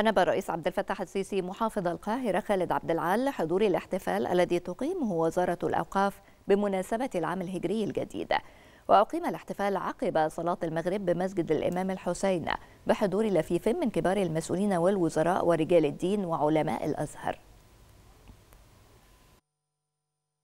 أنب الرئيس عبد الفتاح السيسي محافظ القاهرة خالد عبد العال حضور الاحتفال الذي تقيمه وزارة الأوقاف بمناسبة العام الهجري الجديد وأقيم الاحتفال عقب صلاة المغرب بمسجد الإمام الحسين بحضور لفيف من كبار المسؤولين والوزراء ورجال الدين وعلماء الأزهر